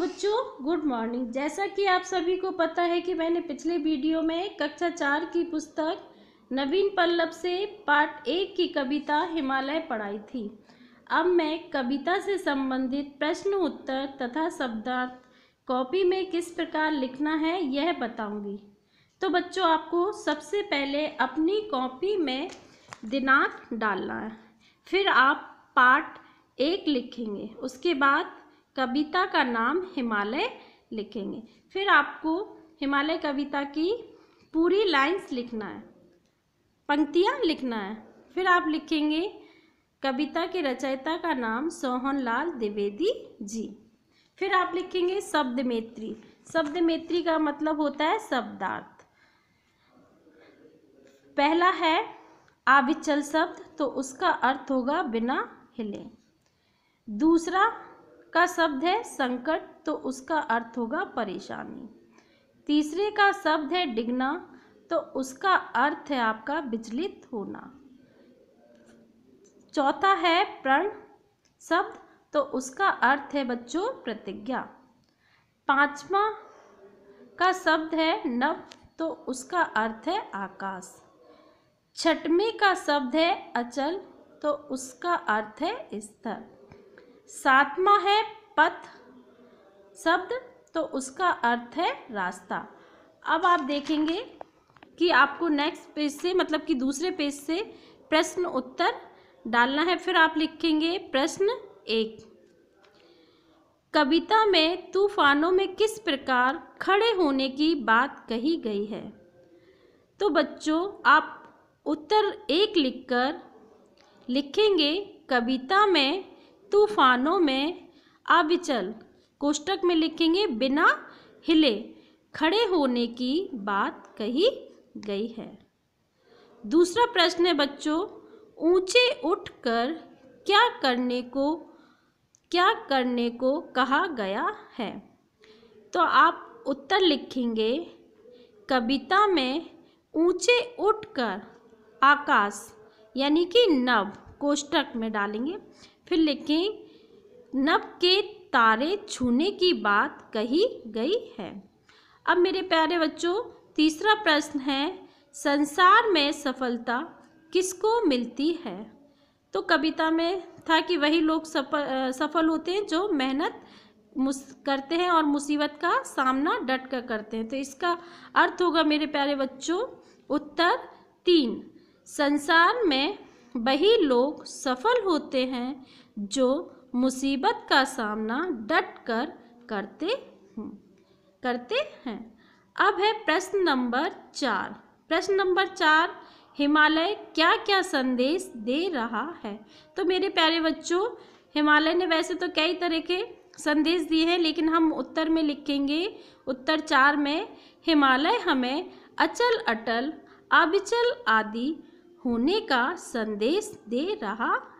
बच्चों good morning जैसा कि आप सभी को पता है कि मैंने पिछले वीडियो में कक्षा चार की पुस्तक नवीन पल्लव से पार्ट एक की कविता हिमालय पढ़ाई थी अब मैं कविता से संबंधित प्रश्न उत्तर तथा शब्दार्थ कॉपी में किस प्रकार लिखना है यह बताऊंगी तो बच्चों आपको सबसे पहले अपनी कॉपी में दिनांक डालना है फिर आप पार्ट एक लिखेंगे उसके बाद कविता का नाम हिमालय लिखेंगे फिर आपको हिमालय कविता की पूरी लाइंस लिखना है पंक्तियाँ लिखना है फिर आप लिखेंगे कविता के रचयिता का नाम सोहन लाल द्विवेदी जी फिर आप लिखेंगे शब्द मेत्री शब्द मेत्री का मतलब होता है शब्दार्थ पहला है आविचल शब्द तो उसका अर्थ होगा बिना हिले दूसरा का शब्द है संकट तो उसका अर्थ होगा परेशानी तीसरे का शब्द है डिगना तो उसका अर्थ है आपका विचलित होना चौथा है प्रण शब्द तो उसका अर्थ है बच्चों प्रतिज्ञा पांचवा का शब्द है नव तो उसका अर्थ है आकाश छठवी का शब्द है अचल तो उसका अर्थ है स्तर सातवां है पथ शब्द तो उसका अर्थ है रास्ता अब आप देखेंगे कि आपको नेक्स्ट पेज से मतलब कि दूसरे पेज से प्रश्न उत्तर डालना है फिर आप लिखेंगे प्रश्न एक कविता में तूफानों में किस प्रकार खड़े होने की बात कही गई है तो बच्चों आप उत्तर एक लिखकर लिखेंगे कविता में तूफानों में अविचल कोष्टक में लिखेंगे बिना हिले खड़े होने की बात कही गई है दूसरा प्रश्न है बच्चों ऊंचे उठकर क्या करने को क्या करने को कहा गया है तो आप उत्तर लिखेंगे कविता में ऊंचे उठकर आकाश यानी कि नव कोष्टक में डालेंगे फिर लिखें नब के तारे छूने की बात कही गई है अब मेरे प्यारे बच्चों तीसरा प्रश्न है संसार में सफलता किसको मिलती है तो कविता में था कि वही लोग सफल सफल होते हैं जो मेहनत करते हैं और मुसीबत का सामना डट कर करते हैं तो इसका अर्थ होगा मेरे प्यारे बच्चों उत्तर तीन संसार में वही लोग सफल होते हैं जो मुसीबत का सामना डट कर करते करते हैं अब है प्रश्न नंबर चार प्रश्न नंबर चार हिमालय क्या क्या संदेश दे रहा है तो मेरे प्यारे बच्चों हिमालय ने वैसे तो कई तरह के संदेश दिए हैं लेकिन हम उत्तर में लिखेंगे उत्तर चार में हिमालय हमें अचल अटल अविचल आदि होने का संदेश दे रहा